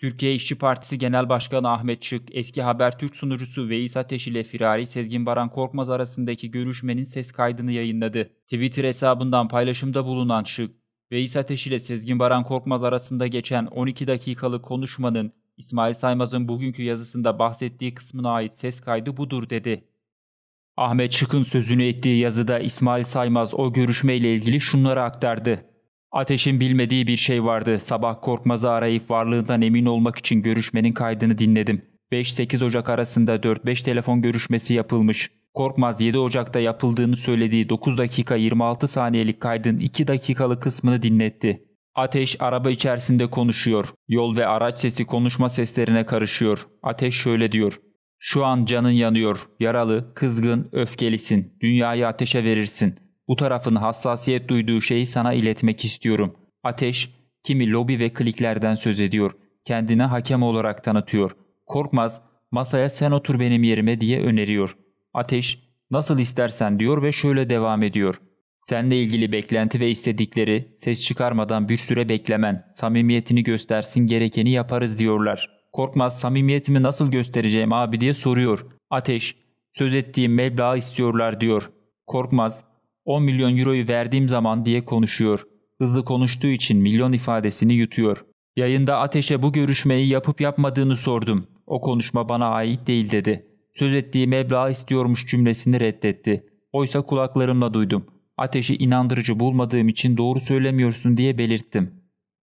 Türkiye İşçi Partisi Genel Başkanı Ahmet Şık, eski Habertürk sunucusu Veys Ateş ile firari Sezgin Baran Korkmaz arasındaki görüşmenin ses kaydını yayınladı. Twitter hesabından paylaşımda bulunan Şık, Veys Ateş ile Sezgin Baran Korkmaz arasında geçen 12 dakikalık konuşmanın İsmail Saymaz'ın bugünkü yazısında bahsettiği kısmına ait ses kaydı budur dedi. Ahmet Şık'ın sözünü ettiği yazıda İsmail Saymaz o görüşmeyle ilgili şunları aktardı. Ateş'in bilmediği bir şey vardı. Sabah Korkmaz'ı arayıp varlığından emin olmak için görüşmenin kaydını dinledim. 5-8 Ocak arasında 4-5 telefon görüşmesi yapılmış. Korkmaz 7 Ocak'ta yapıldığını söylediği 9 dakika 26 saniyelik kaydın 2 dakikalı kısmını dinletti. Ateş araba içerisinde konuşuyor. Yol ve araç sesi konuşma seslerine karışıyor. Ateş şöyle diyor. Şu an canın yanıyor. Yaralı, kızgın, öfkelisin. Dünyayı ateşe verirsin. Bu tarafın hassasiyet duyduğu şeyi sana iletmek istiyorum. Ateş, kimi lobi ve kliklerden söz ediyor. kendine hakem olarak tanıtıyor. Korkmaz, masaya sen otur benim yerime diye öneriyor. Ateş, nasıl istersen diyor ve şöyle devam ediyor. Senle ilgili beklenti ve istedikleri, ses çıkarmadan bir süre beklemen, samimiyetini göstersin gerekeni yaparız diyorlar. Korkmaz samimiyetimi nasıl göstereceğim abi diye soruyor. Ateş, söz ettiğim meblağı istiyorlar diyor. Korkmaz, 10 milyon euroyu verdiğim zaman diye konuşuyor. Hızlı konuştuğu için milyon ifadesini yutuyor. Yayında Ateş'e bu görüşmeyi yapıp yapmadığını sordum. O konuşma bana ait değil dedi. Söz ettiği meblağı istiyormuş cümlesini reddetti. Oysa kulaklarımla duydum. Ateş'i inandırıcı bulmadığım için doğru söylemiyorsun diye belirttim.